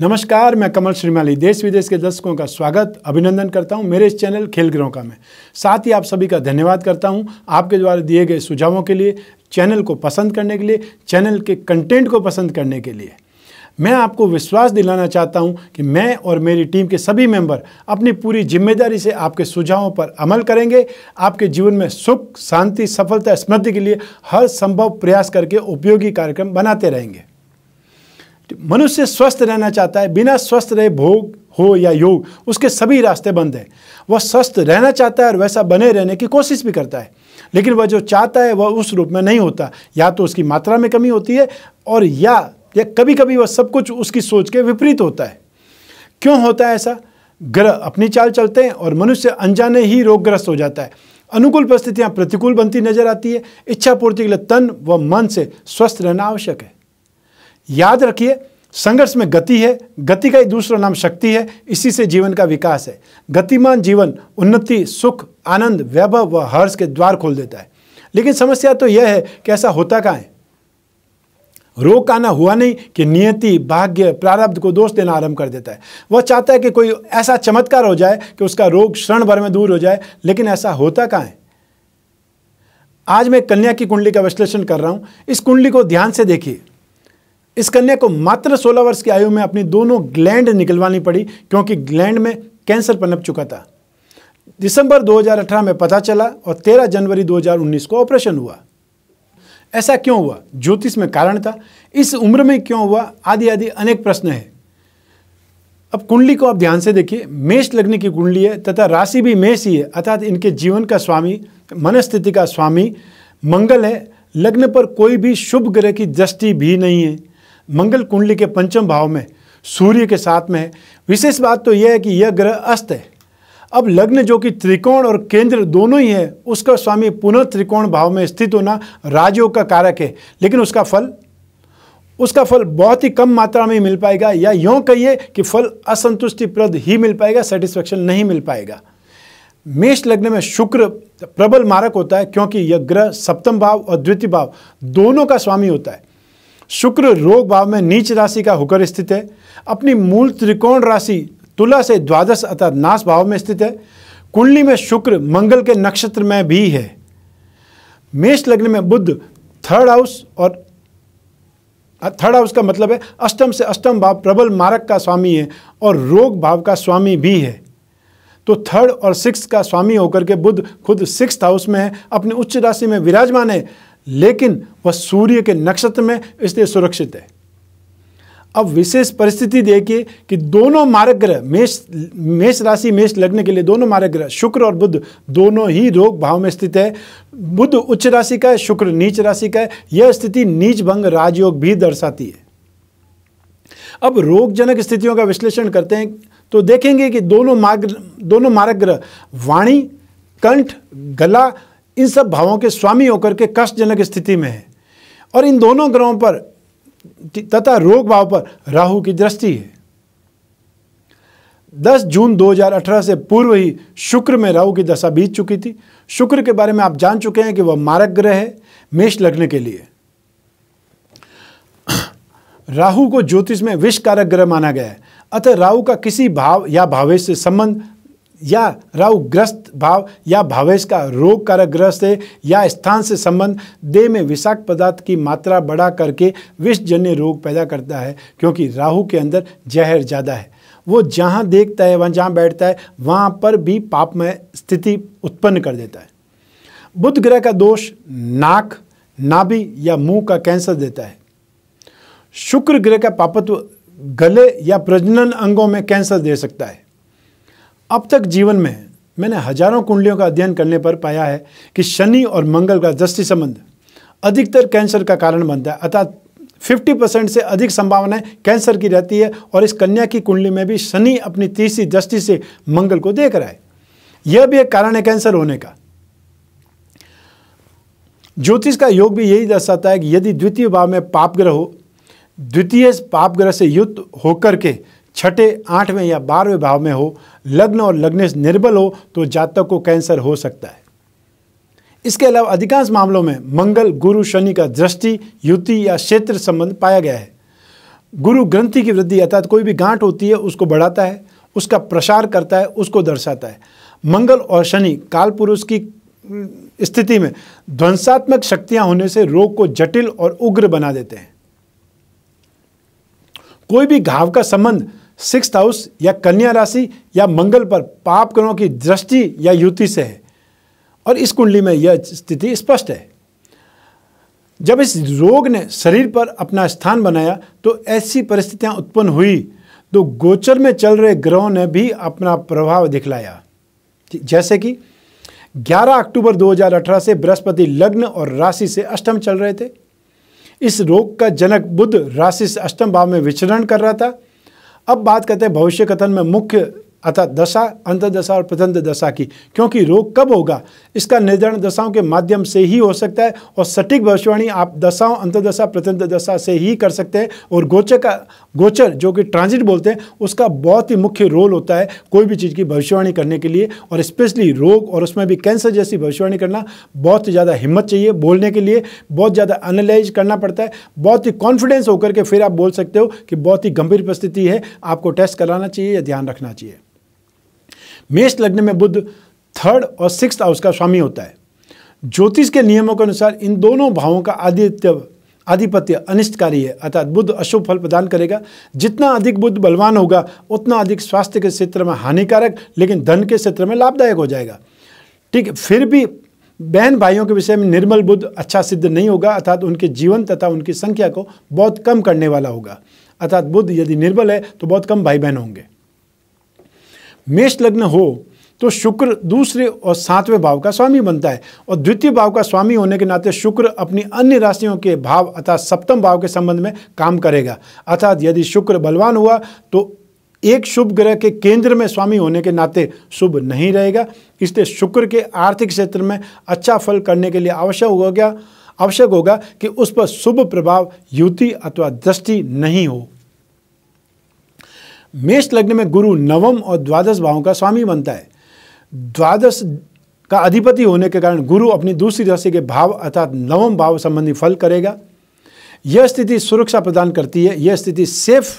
नमस्कार मैं कमल श्रीमाली देश विदेश के दर्शकों का स्वागत अभिनंदन करता हूं मेरे इस चैनल खेल ग्रहों का मैं साथ ही आप सभी का धन्यवाद करता हूं आपके द्वारा दिए गए सुझावों के लिए चैनल को पसंद करने के लिए चैनल के कंटेंट को पसंद करने के लिए मैं आपको विश्वास दिलाना चाहता हूं कि मैं और मेरी टीम के सभी मेंबर अपनी पूरी जिम्मेदारी से आपके सुझावों पर अमल करेंगे आपके जीवन में सुख शांति सफलता समृद्धि के लिए हर संभव प्रयास करके उपयोगी कार्यक्रम बनाते रहेंगे मनुष्य स्वस्थ रहना चाहता है बिना स्वस्थ रहे भोग हो या योग उसके सभी रास्ते बंद हैं वह स्वस्थ रहना चाहता है और वैसा बने रहने की कोशिश भी करता है लेकिन वह जो चाहता है वह उस रूप में नहीं होता या तो उसकी मात्रा में कमी होती है और या, या कभी कभी वह सब कुछ उसकी सोच के विपरीत होता है क्यों होता है ऐसा ग्रह अपनी चाल चलते हैं और मनुष्य अनजाने ही रोगग्रस्त हो जाता है अनुकूल परिस्थितियां प्रतिकूल बनती नजर आती है इच्छा पूर्ति के लिए तन व मन से स्वस्थ रहना आवश्यक है याद रखिए संघर्ष में गति है गति का ही दूसरा नाम शक्ति है इसी से जीवन का विकास है गतिमान जीवन उन्नति सुख आनंद वैभव व हर्ष के द्वार खोल देता है लेकिन समस्या तो यह है कि ऐसा होता कहाँ है रोक आना हुआ नहीं कि नियति भाग्य प्रारब्ध को दोष देना आरंभ कर देता है वह चाहता है कि कोई ऐसा चमत्कार हो जाए कि उसका रोग क्षण भर में दूर हो जाए लेकिन ऐसा होता कहाँ है आज मैं कन्या की कुंडली का विश्लेषण कर रहा हूँ इस कुंडली को ध्यान से देखिए इस कन्या को मात्र 16 वर्ष की आयु में अपनी दोनों ग्लैंड निकलवानी पड़ी क्योंकि ग्लैंड में कैंसर पनप चुका था दिसंबर 2018 में पता चला और 13 जनवरी 2019 को ऑपरेशन हुआ ऐसा क्यों हुआ ज्योतिष में कारण था इस उम्र में क्यों हुआ आदि आदि अनेक प्रश्न है अब कुंडली को आप ध्यान से देखिए मेष लग्न की कुंडली है तथा राशि भी मेष ही है अर्थात इनके जीवन का स्वामी मनस्थिति का स्वामी मंगल है लग्न पर कोई भी शुभ ग्रह की दृष्टि भी नहीं है मंगल कुंडली के पंचम भाव में सूर्य के साथ में है विशेष बात तो यह है कि यह ग्रह अस्त है अब लग्न जो कि त्रिकोण और केंद्र दोनों ही है उसका स्वामी पुनः त्रिकोण भाव में स्थित होना राजयोग का कारक है लेकिन उसका फल उसका फल बहुत ही कम मात्रा में मिल पाएगा या यूँ कहिए कि फल असंतुष्टिप्रद ही मिल पाएगा सेटिस्फेक्शन नहीं मिल पाएगा मेष लग्न में शुक्र प्रबल मारक होता है क्योंकि यह ग्रह सप्तम भाव और द्वितीय भाव दोनों का स्वामी होता है शुक्र रोग भाव में नीच राशि का होकर स्थित है अपनी मूल त्रिकोण राशि तुला से द्वादश अर्थात नाश भाव में स्थित है कुंडली में शुक्र मंगल के नक्षत्र में भी है मेष लग्न में बुद्ध थर्ड हाउस और थर्ड हाउस का मतलब है अष्टम से अष्टम भाव प्रबल मारक का स्वामी है और रोग भाव का स्वामी भी है तो थर्ड और सिक्स का स्वामी होकर के बुद्ध खुद सिक्स हाउस में है अपने उच्च राशि में विराजमान है लेकिन वह सूर्य के नक्षत्र में इसलिए सुरक्षित है अब विशेष परिस्थिति देखिए कि दोनों मारक ग्रह मेष मेष राशि मेष लगने के लिए दोनों मारक ग्रह शुक्र और बुध दोनों ही रोग भाव में स्थित है बुध उच्च राशि का है शुक्र नीच राशि का है यह स्थिति नीच भंग राजयोग भी दर्शाती है अब रोगजनक स्थितियों का विश्लेषण करते हैं तो देखेंगे कि दोनों मार्ग दोनों मारक ग्रह वाणी कंठ गला इन सब भावों के स्वामी होकर के कष्टजनक स्थिति में है और इन दोनों ग्रहों पर तथा रोग भाव पर राहु की दृष्टि है 10 जून 2018 से पूर्व ही शुक्र में राहु की दशा बीत चुकी थी शुक्र के बारे में आप जान चुके हैं कि वह मारक ग्रह है मेष लगने के लिए राहु को ज्योतिष में विष कारक ग्रह माना गया है अतः राहु का किसी भाव या भावेश से संबंध या राहुग्रस्त भाव या भावेश का रोग कारक ग्रस्त है या स्थान से संबंध देह में विषाक्त पदार्थ की मात्रा बढ़ा करके विषजन्य रोग पैदा करता है क्योंकि राहु के अंदर जहर ज़्यादा है वो जहाँ देखता है वहाँ जहाँ बैठता है वहाँ पर भी पापमय स्थिति उत्पन्न कर देता है बुध ग्रह का दोष नाक नाभि या मुंह का कैंसर देता है शुक्र ग्रह का पापत्व गले या प्रजनन अंगों में कैंसर दे सकता है अब तक जीवन में मैंने हजारों कुंडलियों का अध्ययन करने पर पाया है कि शनि और मंगल का दृष्टि संबंध अधिकतर कैंसर का कारण बनता है अर्थात 50 परसेंट से अधिक संभावनाएं कैंसर की रहती है और इस कन्या की कुंडली में भी शनि अपनी तीसरी दृष्टि से मंगल को देख रहा है यह भी एक कारण है कैंसर होने का ज्योतिष का योग भी यही दर्शाता है कि यदि द्वितीय भाव में पाप ग्रह हो द्वितीय पाप ग्रह से युक्त होकर के छठे आठवें या बारहवें भाव में हो लग्न और लग्नेश निर्बल हो तो जातक को कैंसर हो सकता है इसके अलावा अधिकांश मामलों में मंगल गुरु शनि का दृष्टि युति या क्षेत्र संबंध पाया गया है गुरु ग्रंथि की वृद्धि अर्थात कोई भी गांठ होती है उसको बढ़ाता है उसका प्रसार करता है उसको दर्शाता है मंगल और शनि काल पुरुष की स्थिति में ध्वंसात्मक शक्तियां होने से रोग को जटिल और उग्र बना देते हैं कोई भी घाव का संबंध सिक्स हाउस या कन्या राशि या मंगल पर पाप ग्रहों की दृष्टि या युति से है और इस कुंडली में यह स्थिति स्पष्ट है जब इस रोग ने शरीर पर अपना स्थान बनाया तो ऐसी परिस्थितियां उत्पन्न हुई तो गोचर में चल रहे ग्रहों ने भी अपना प्रभाव दिखलाया जैसे कि 11 अक्टूबर 2018 से बृहस्पति लग्न और राशि से अष्टम चल रहे थे इस रोग का जनक बुध राशि से अष्टम भाव में विचरण कर रहा था अब बात करते हैं भविष्य कथन में मुख्य अर्थात दशा दशा और प्रथंत दशा की क्योंकि रोग कब होगा इसका निर्धारण दशाओं के माध्यम से ही हो सकता है और सटीक भविष्यवाणी आप दशाओं दशा प्रथंत दशा से ही कर सकते हैं और गोचर का गोचर जो कि ट्रांजिट बोलते हैं उसका बहुत ही मुख्य रोल होता है कोई भी चीज़ की भविष्यवाणी करने के लिए और स्पेशली रोग और उसमें भी कैंसर जैसी भविष्यवाणी करना बहुत ज़्यादा हिम्मत चाहिए बोलने के लिए बहुत ज़्यादा एनालाइज करना पड़ता है बहुत ही कॉन्फिडेंस होकर के फिर आप बोल सकते हो कि बहुत ही गंभीर परिस्थिति है आपको टेस्ट कराना चाहिए या ध्यान रखना चाहिए मेष लग्न में बुद्ध थर्ड और सिक्स हाउस का स्वामी होता है ज्योतिष के नियमों के अनुसार इन दोनों भावों का आदित्य आधिपत्य अनिष्टकारी है अर्थात बुद्ध अशुभ फल प्रदान करेगा जितना अधिक बुद्ध बलवान होगा उतना अधिक स्वास्थ्य के क्षेत्र में हानिकारक लेकिन धन के क्षेत्र में लाभदायक हो जाएगा ठीक है फिर भी बहन भाइयों के विषय में निर्मल बुद्ध अच्छा सिद्ध नहीं होगा अर्थात उनके जीवन तथा उनकी संख्या को बहुत कम करने वाला होगा अर्थात बुद्ध यदि निर्बल है तो बहुत कम भाई बहन होंगे मेष लग्न हो तो शुक्र दूसरे और सातवें भाव का स्वामी बनता है और द्वितीय भाव का स्वामी होने के नाते शुक्र अपनी अन्य राशियों के भाव अर्थात सप्तम भाव के संबंध में काम करेगा अर्थात यदि शुक्र बलवान हुआ तो एक शुभ ग्रह के केंद्र में स्वामी होने के नाते शुभ नहीं रहेगा इसलिए शुक्र के आर्थिक क्षेत्र में अच्छा फल करने के लिए आवश्यक हो गया आवश्यक होगा कि उस पर शुभ प्रभाव युति अथवा दृष्टि नहीं हो मेष लग्न में गुरु नवम और द्वादश भावों का स्वामी बनता है द्वादश का अधिपति होने के कारण गुरु अपनी दूसरी राशि के भाव अर्थात नवम भाव संबंधी फल करेगा यह स्थिति सुरक्षा प्रदान करती है यह स्थिति सेफ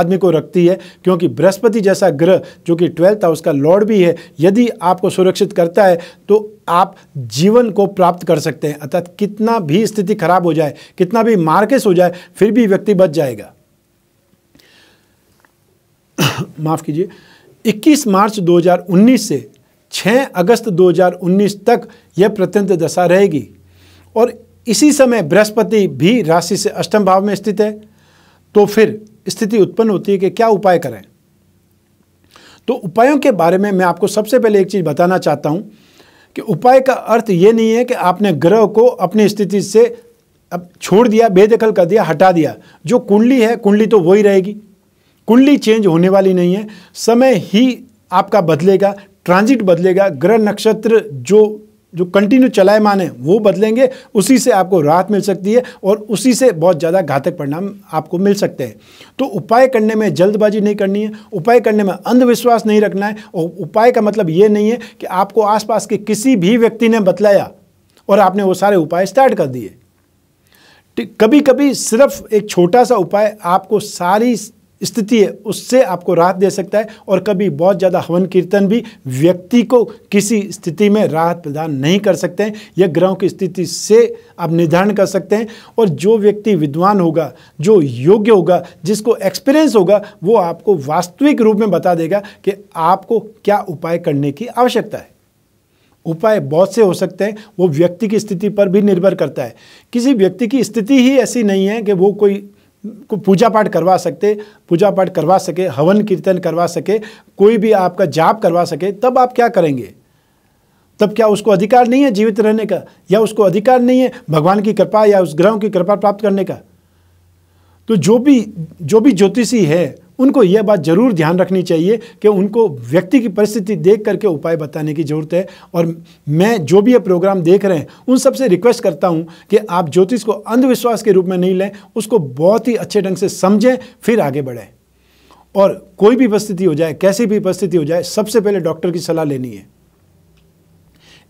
आदमी को रखती है क्योंकि बृहस्पति जैसा ग्रह जो कि ट्वेल्थ हाउस का लॉर्ड भी है यदि आपको सुरक्षित करता है तो आप जीवन को प्राप्त कर सकते हैं अर्थात कितना भी स्थिति खराब हो जाए कितना भी मार्केस हो जाए फिर भी व्यक्ति बच जाएगा माफ़ कीजिए 21 मार्च 2019 से 6 अगस्त 2019 तक यह प्रत्यंत दशा रहेगी और इसी समय बृहस्पति भी राशि से अष्टम भाव में स्थित है तो फिर स्थिति उत्पन्न होती है कि क्या उपाय करें तो उपायों के बारे में मैं आपको सबसे पहले एक चीज़ बताना चाहता हूं कि उपाय का अर्थ यह नहीं है कि आपने ग्रह को अपनी स्थिति से अब छोड़ दिया बेदखल कर दिया हटा दिया जो कुंडली है कुंडली तो वही रहेगी कुंडली चेंज होने वाली नहीं है समय ही आपका बदलेगा ट्रांजिट बदलेगा ग्रह नक्षत्र जो जो कंटिन्यू चलाए माने वो बदलेंगे उसी से आपको राहत मिल सकती है और उसी से बहुत ज़्यादा घातक परिणाम आपको मिल सकते हैं तो उपाय करने में जल्दबाजी नहीं करनी है उपाय करने में अंधविश्वास नहीं रखना है और उपाय का मतलब ये नहीं है कि आपको आसपास के किसी भी व्यक्ति ने बतलाया और आपने वो सारे उपाय स्टार्ट कर दिए कभी कभी सिर्फ एक छोटा सा उपाय आपको सारी स्थिति है उससे आपको राहत दे सकता है और कभी बहुत ज़्यादा हवन कीर्तन भी व्यक्ति को किसी स्थिति में राहत प्रदान नहीं कर सकते हैं यह ग्रहों की स्थिति से आप निर्धारण कर सकते हैं और जो व्यक्ति विद्वान होगा जो योग्य होगा जिसको एक्सपीरियंस होगा वो आपको वास्तविक रूप में बता देगा कि आपको क्या उपाय करने की आवश्यकता है उपाय बहुत से हो सकते हैं वो व्यक्ति की स्थिति पर भी निर्भर करता है किसी व्यक्ति की स्थिति ही ऐसी नहीं है कि वो कोई को पूजा पाठ करवा सकते पूजा पाठ करवा सके हवन कीर्तन करवा सके कोई भी आपका जाप करवा सके तब आप क्या करेंगे तब क्या उसको अधिकार नहीं है जीवित रहने का या उसको अधिकार नहीं है भगवान की कृपा या उस ग्रहों की कृपा प्राप्त करने का तो जो भी जो भी ज्योतिषी है उनको यह बात ज़रूर ध्यान रखनी चाहिए कि उनको व्यक्ति की परिस्थिति देख करके उपाय बताने की ज़रूरत है और मैं जो भी ये प्रोग्राम देख रहे हैं उन सबसे रिक्वेस्ट करता हूँ कि आप ज्योतिष को अंधविश्वास के रूप में नहीं लें उसको बहुत ही अच्छे ढंग से समझें फिर आगे बढ़ें और कोई भी परिस्थिति हो जाए कैसी भी परिस्थिति हो जाए सबसे पहले डॉक्टर की सलाह लेनी है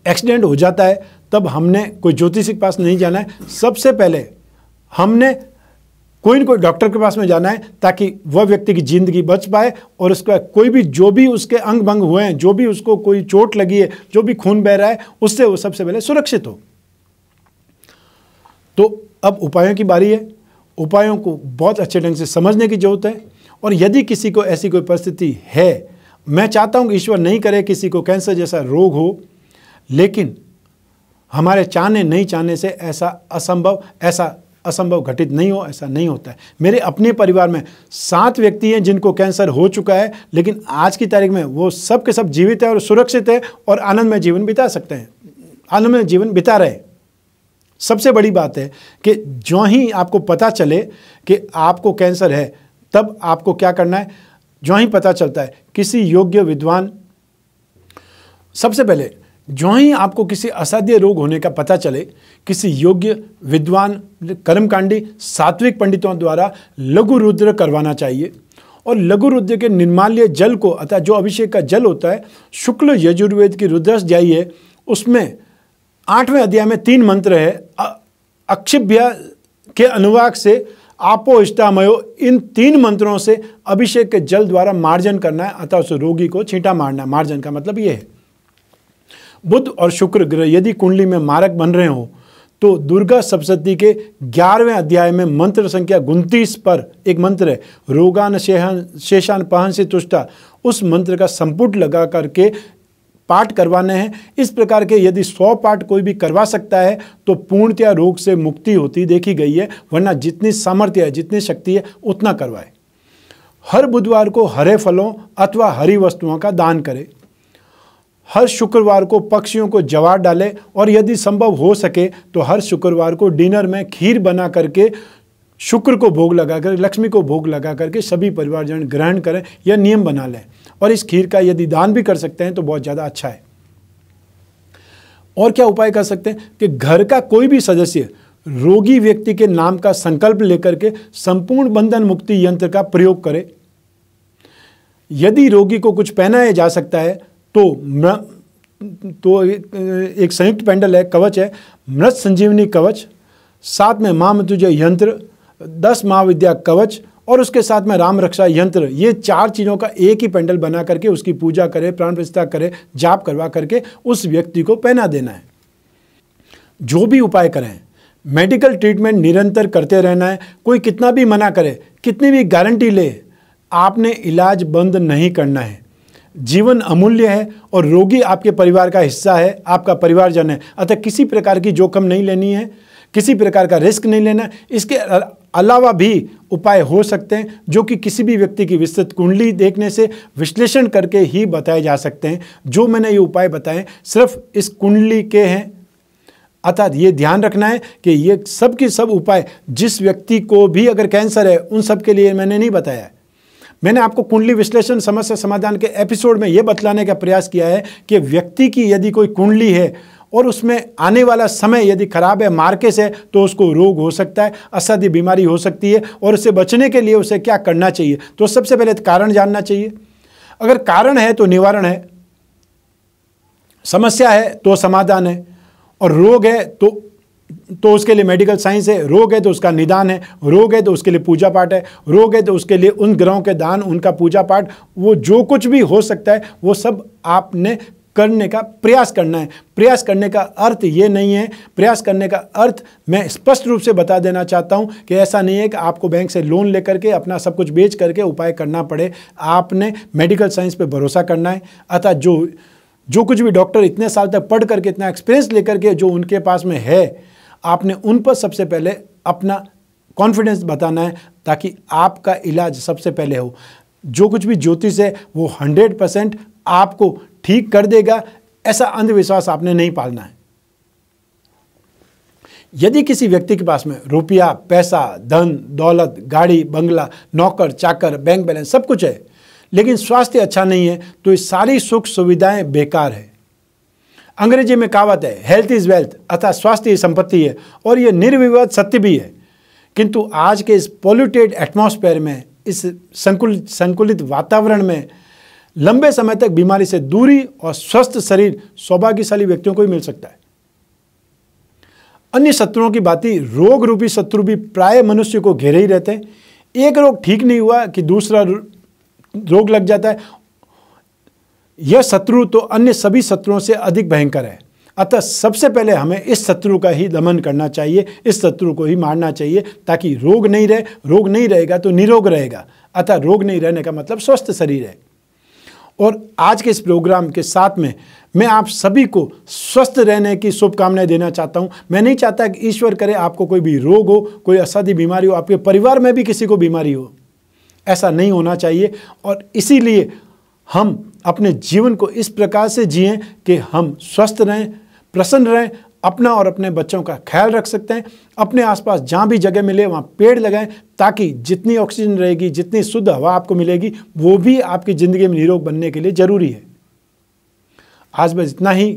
एक्सीडेंट हो जाता है तब हमने कोई ज्योतिष के पास नहीं जाना है सबसे पहले हमने कोई ना कोई डॉक्टर के पास में जाना है ताकि वह व्यक्ति की ज़िंदगी बच पाए और उसका कोई भी जो भी उसके अंग भंग हुए हैं जो भी उसको कोई चोट लगी है जो भी खून बह रहा है उससे वो सबसे पहले सुरक्षित हो तो अब उपायों की बारी है उपायों को बहुत अच्छे ढंग से समझने की ज़रूरत है और यदि किसी को ऐसी कोई परिस्थिति है मैं चाहता हूं कि ईश्वर नहीं करे किसी को कैंसर जैसा रोग हो लेकिन हमारे चाहने नहीं चाहने से ऐसा असंभव ऐसा असंभव घटित नहीं हो ऐसा नहीं होता है मेरे अपने परिवार में सात व्यक्ति हैं जिनको कैंसर हो चुका है लेकिन आज की तारीख में वो सब के सब जीवित है और सुरक्षित है और आनंद में जीवन बिता सकते हैं आनंद में जीवन बिता रहे सबसे बड़ी बात है कि जो ही आपको पता चले कि आपको कैंसर है तब आपको क्या करना है जो ही पता चलता है किसी योग्य विद्वान सबसे पहले जो ही आपको किसी असाध्य रोग होने का पता चले किसी योग्य विद्वान कर्मकांडी सात्विक पंडितों द्वारा लघु रुद्र करवाना चाहिए और लघु रुद्र के निर्माल्य जल को अतः जो अभिषेक का जल होता है शुक्ल यजुर्वेद की रुद्रस जाइए उसमें आठवें अध्याय में तीन मंत्र है अक्षिभ्य के अनुवाक से आपो इष्टामयो इन तीन मंत्रों से अभिषेक के जल द्वारा मार्जन करना है अतः उस रोगी को छींटा मारना है मार्जन का मतलब ये है बुध और शुक्र ग्रह यदि कुंडली में मारक बन रहे हों तो दुर्गा सप्तती के ग्यारहवें अध्याय में मंत्र संख्या उनतीस पर एक मंत्र है रोगान शेहन शेषान पहन से तुष्टा उस मंत्र का संपुट लगा करके पाठ करवाने हैं इस प्रकार के यदि सौ पाठ कोई भी करवा सकता है तो पूर्णतया रोग से मुक्ति होती देखी गई है वरना जितनी सामर्थ्य है जितनी शक्ति है उतना करवाए हर बुधवार को हरे फलों अथवा हरी वस्तुओं का दान करें हर शुक्रवार को पक्षियों को जवार डालें और यदि संभव हो सके तो हर शुक्रवार को डिनर में खीर बना करके शुक्र को भोग लगा कर लक्ष्मी को भोग लगा करके सभी परिवारजन ग्रहण करें या नियम बना लें और इस खीर का यदि दान भी कर सकते हैं तो बहुत ज़्यादा अच्छा है और क्या उपाय कर सकते हैं कि घर का कोई भी सदस्य रोगी व्यक्ति के नाम का संकल्प लेकर के संपूर्ण बंधन मुक्ति यंत्र का प्रयोग करे यदि रोगी को कुछ पहनाया जा सकता है तो तो एक संयुक्त पैंडल है कवच है मृत संजीवनी कवच साथ में महामृत्युजय यंत्र दस महाविद्या कवच और उसके साथ में राम रक्षा यंत्र ये चार चीज़ों का एक ही पेंडल बना करके उसकी पूजा करें प्राण प्रतिष्ठा करे जाप करवा करके उस व्यक्ति को पहना देना है जो भी उपाय करें मेडिकल ट्रीटमेंट निरंतर करते रहना है कोई कितना भी मना करे कितनी भी गारंटी ले आपने इलाज बंद नहीं करना है जीवन अमूल्य है और रोगी आपके परिवार का हिस्सा है आपका परिवारजन है अतः किसी प्रकार की जोखम नहीं लेनी है किसी प्रकार का रिस्क नहीं लेना इसके अलावा भी उपाय हो सकते हैं जो कि किसी भी व्यक्ति की विस्तृत कुंडली देखने से विश्लेषण करके ही बताए जा सकते हैं जो मैंने ये उपाय बताए सिर्फ इस कुंडली के हैं अर्थात ये ध्यान रखना है कि ये सब के सब उपाय जिस व्यक्ति को भी अगर कैंसर है उन सब के लिए मैंने नहीं बताया मैंने आपको कुंडली विश्लेषण समस्या समाधान के एपिसोड में यह बतलाने का प्रयास किया है कि व्यक्ति की यदि कोई कुंडली है और उसमें आने वाला समय यदि खराब है मार्केस है तो उसको रोग हो सकता है असाध्य बीमारी हो सकती है और उससे बचने के लिए उसे क्या करना चाहिए तो सबसे पहले तो कारण जानना चाहिए अगर कारण है तो निवारण है समस्या है तो समाधान है और रोग है तो तो उसके लिए मेडिकल साइंस है रोग है तो उसका निदान है रोग है तो उसके लिए पूजा पाठ है रोग है तो उसके लिए उन ग्रहों के दान उनका पूजा पाठ वो जो कुछ भी हो सकता है वो सब आपने करने का प्रयास करना है प्रयास करने का अर्थ ये नहीं है प्रयास करने का अर्थ मैं स्पष्ट रूप से बता देना चाहता हूँ कि ऐसा नहीं है कि आपको बैंक से लोन लेकर के अपना सब कुछ बेच करके उपाय करना पड़े आपने मेडिकल साइंस पर भरोसा करना है अतः जो जो कुछ भी डॉक्टर इतने साल तक पढ़ करके इतना एक्सपीरियंस लेकर के जो उनके पास में है आपने उन पर सबसे पहले अपना कॉन्फिडेंस बताना है ताकि आपका इलाज सबसे पहले हो जो कुछ भी ज्योतिष है वो हंड्रेड परसेंट आपको ठीक कर देगा ऐसा अंधविश्वास आपने नहीं पालना है यदि किसी व्यक्ति के पास में रुपया पैसा धन दौलत गाड़ी बंगला नौकर चाकर बैंक बैलेंस सब कुछ है लेकिन स्वास्थ्य अच्छा नहीं है तो ये सारी सुख सुविधाएं बेकार है अंग्रेजी में कहावत है हेल्थ इज़ वेल्थ अर्थात स्वास्थ्य ही संपत्ति है और ये निर्विवाद सत्य भी है किंतु आज के इस पोल्यूटेड एटमॉस्फेयर में इस संकुल संकुलित वातावरण में लंबे समय तक बीमारी से दूरी और स्वस्थ शरीर सौभाग्यशाली व्यक्तियों को ही मिल सकता है अन्य शत्रुओं की बात ही रोग रूपी शत्रु भी प्राय मनुष्य को घेरे ही रहते हैं एक रोग ठीक नहीं हुआ कि दूसरा रोग लग जाता है यह शत्रु तो अन्य सभी शत्रुओं से अधिक भयंकर है अतः सबसे पहले हमें इस शत्रु का ही दमन करना चाहिए इस शत्रु को ही मारना चाहिए ताकि रोग नहीं रहे रोग नहीं रहेगा तो निरोग रहेगा अतः रोग नहीं रहने का मतलब स्वस्थ शरीर है और आज के इस प्रोग्राम के साथ में मैं आप सभी को स्वस्थ रहने की शुभकामनाएं देना चाहता हूं मैं नहीं चाहता कि ईश्वर करे आपको कोई भी रोग हो कोई असाध्य बीमारी हो आपके परिवार में भी किसी को बीमारी हो ऐसा नहीं होना चाहिए और इसीलिए हम अपने जीवन को इस प्रकार से जिए कि हम स्वस्थ रहें प्रसन्न रहें अपना और अपने बच्चों का ख्याल रख सकते हैं अपने आसपास जहाँ भी जगह मिले वहाँ पेड़ लगाएं ताकि जितनी ऑक्सीजन रहेगी जितनी शुद्ध हवा आपको मिलेगी वो भी आपकी ज़िंदगी में निरोग बनने के लिए ज़रूरी है आज बस इतना ही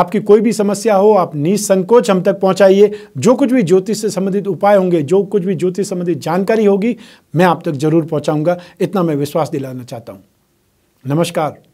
आपकी कोई भी समस्या हो आप निसंकोच हम तक पहुंचाइए जो कुछ भी ज्योतिष से संबंधित उपाय होंगे जो कुछ भी ज्योतिष संबंधित जानकारी होगी मैं आप तक जरूर पहुंचाऊंगा इतना मैं विश्वास दिलाना चाहता हूं नमस्कार